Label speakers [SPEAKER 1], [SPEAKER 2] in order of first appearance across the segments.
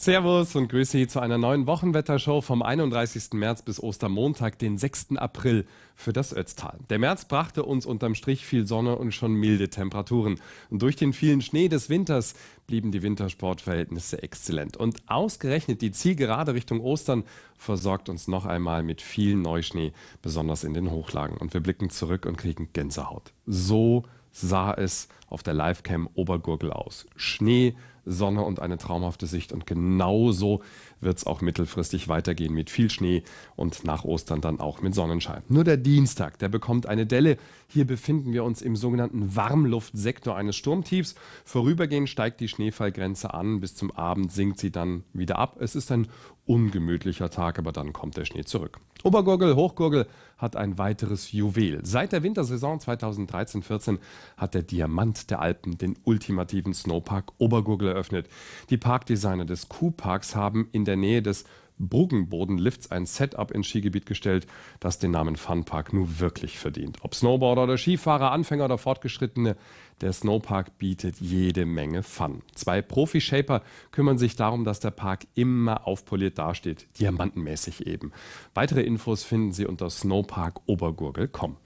[SPEAKER 1] Servus und Grüße zu einer neuen Wochenwettershow vom 31. März bis Ostermontag, den 6. April für das Ötztal. Der März brachte uns unterm Strich viel Sonne und schon milde Temperaturen. Und durch den vielen Schnee des Winters blieben die Wintersportverhältnisse exzellent. Und ausgerechnet die Zielgerade Richtung Ostern versorgt uns noch einmal mit viel Neuschnee, besonders in den Hochlagen. Und wir blicken zurück und kriegen Gänsehaut. So sah es auf der Livecam Obergurgel aus. Schnee, Sonne und eine traumhafte Sicht. Und genauso wird es auch mittelfristig weitergehen mit viel Schnee und nach Ostern dann auch mit Sonnenschein. Nur der Dienstag, der bekommt eine Delle. Hier befinden wir uns im sogenannten Warmluftsektor eines Sturmtiefs. Vorübergehend steigt die Schneefallgrenze an, bis zum Abend sinkt sie dann wieder ab. Es ist ein ungemütlicher Tag, aber dann kommt der Schnee zurück. Obergurgel, Hochgurgel hat ein weiteres Juwel. Seit der Wintersaison 2013-14 hat der Diamant der Alpen den ultimativen Snowpark Obergurgel eröffnet eröffnet. Die Parkdesigner des Kuhparks haben in der Nähe des Bruggenbodenlifts ein Setup ins Skigebiet gestellt, das den Namen Funpark nur wirklich verdient. Ob Snowboarder oder Skifahrer, Anfänger oder Fortgeschrittene, der Snowpark bietet jede Menge Fun. Zwei Profi-Shaper kümmern sich darum, dass der Park immer aufpoliert dasteht, diamantenmäßig eben. Weitere Infos finden Sie unter snowparkobergurgel.com.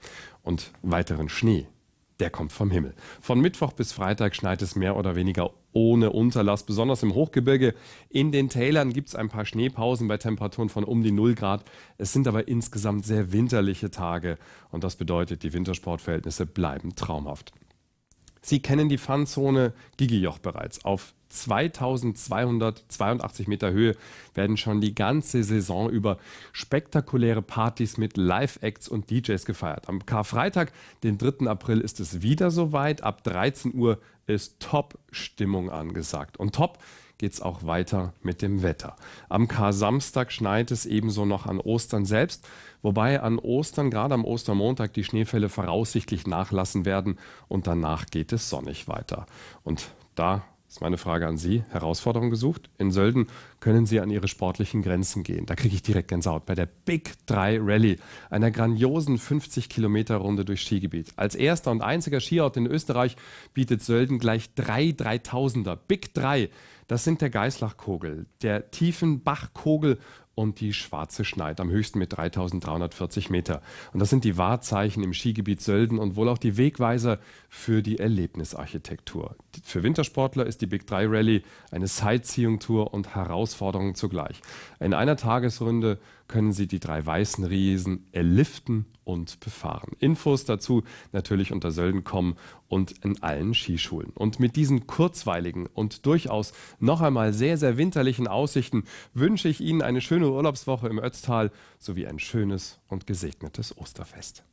[SPEAKER 1] Und weiteren Schnee der kommt vom Himmel. Von Mittwoch bis Freitag schneit es mehr oder weniger ohne Unterlass. Besonders im Hochgebirge. In den Tälern gibt es ein paar Schneepausen bei Temperaturen von um die 0 Grad. Es sind aber insgesamt sehr winterliche Tage. Und das bedeutet, die Wintersportverhältnisse bleiben traumhaft. Sie kennen die Fanzone Gigijoch bereits. Auf 2282 Meter Höhe werden schon die ganze Saison über spektakuläre Partys mit Live-Acts und DJs gefeiert. Am Karfreitag, den 3. April, ist es wieder soweit. Ab 13 Uhr ist Top-Stimmung angesagt. Und Top geht es auch weiter mit dem Wetter. Am Kar-Samstag schneit es ebenso noch an Ostern selbst, wobei an Ostern, gerade am Ostermontag, die Schneefälle voraussichtlich nachlassen werden und danach geht es sonnig weiter. Und da ist meine Frage an Sie, Herausforderungen gesucht. In Sölden können Sie an Ihre sportlichen Grenzen gehen. Da kriege ich direkt Gänsehaut bei der Big 3 Rally, einer grandiosen 50-Kilometer-Runde durch Skigebiet. Als erster und einziger Skiort in Österreich bietet Sölden gleich drei 3000er. Big 3, das sind der Geißlachkogel, der Tiefenbachkogel und die Schwarze Schneid, am höchsten mit 3340 Meter. Und das sind die Wahrzeichen im Skigebiet Sölden und wohl auch die Wegweiser für die Erlebnisarchitektur. Für Wintersportler ist die Big 3 Rally eine Sightseeing-Tour und Herausforderung zugleich. In einer Tagesrunde können Sie die drei weißen Riesen erliften und befahren. Infos dazu natürlich unter Sölden.com und in allen Skischulen. Und mit diesen kurzweiligen und durchaus noch einmal sehr, sehr winterlichen Aussichten wünsche ich Ihnen eine schöne Urlaubswoche im Ötztal sowie ein schönes und gesegnetes Osterfest.